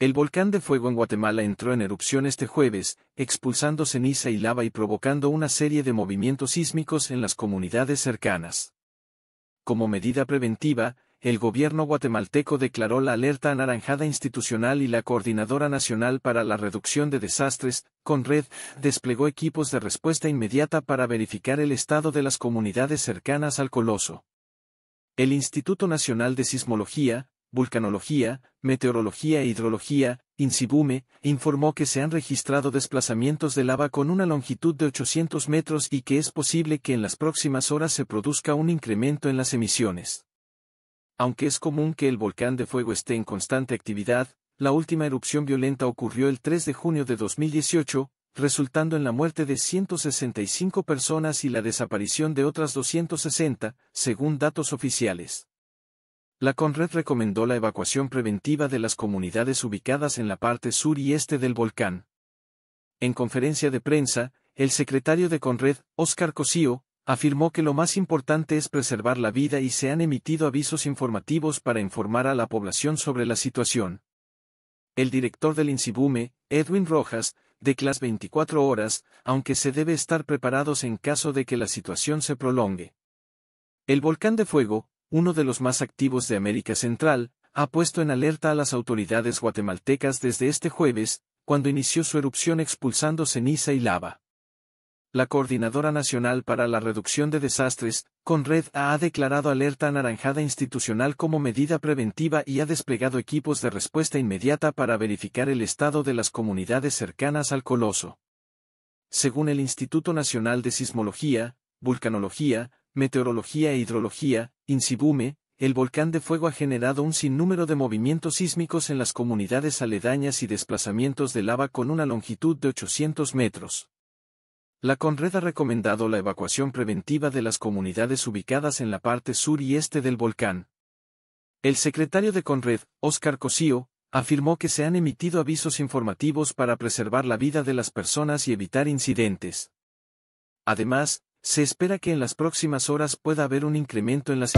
El volcán de fuego en Guatemala entró en erupción este jueves, expulsando ceniza y lava y provocando una serie de movimientos sísmicos en las comunidades cercanas. Como medida preventiva, el gobierno guatemalteco declaró la alerta anaranjada institucional y la Coordinadora Nacional para la Reducción de Desastres, CONRED, desplegó equipos de respuesta inmediata para verificar el estado de las comunidades cercanas al coloso. El Instituto Nacional de Sismología, vulcanología, meteorología e hidrología, Insibume, informó que se han registrado desplazamientos de lava con una longitud de 800 metros y que es posible que en las próximas horas se produzca un incremento en las emisiones. Aunque es común que el volcán de fuego esté en constante actividad, la última erupción violenta ocurrió el 3 de junio de 2018, resultando en la muerte de 165 personas y la desaparición de otras 260, según datos oficiales. La Conred recomendó la evacuación preventiva de las comunidades ubicadas en la parte sur y este del volcán. En conferencia de prensa, el secretario de Conred, Oscar Cosío, afirmó que lo más importante es preservar la vida y se han emitido avisos informativos para informar a la población sobre la situación. El director del INSIBUME, Edwin Rojas, de las 24 horas, aunque se debe estar preparados en caso de que la situación se prolongue. El volcán de fuego, uno de los más activos de América Central, ha puesto en alerta a las autoridades guatemaltecas desde este jueves, cuando inició su erupción expulsando ceniza y lava. La Coordinadora Nacional para la Reducción de Desastres, CONRED, ha declarado alerta anaranjada institucional como medida preventiva y ha desplegado equipos de respuesta inmediata para verificar el estado de las comunidades cercanas al coloso. Según el Instituto Nacional de Sismología, Vulcanología, meteorología e hidrología, Insibume, el volcán de fuego ha generado un sinnúmero de movimientos sísmicos en las comunidades aledañas y desplazamientos de lava con una longitud de 800 metros. La Conred ha recomendado la evacuación preventiva de las comunidades ubicadas en la parte sur y este del volcán. El secretario de Conred, Oscar Cosío, afirmó que se han emitido avisos informativos para preservar la vida de las personas y evitar incidentes. Además, se espera que en las próximas horas pueda haber un incremento en las...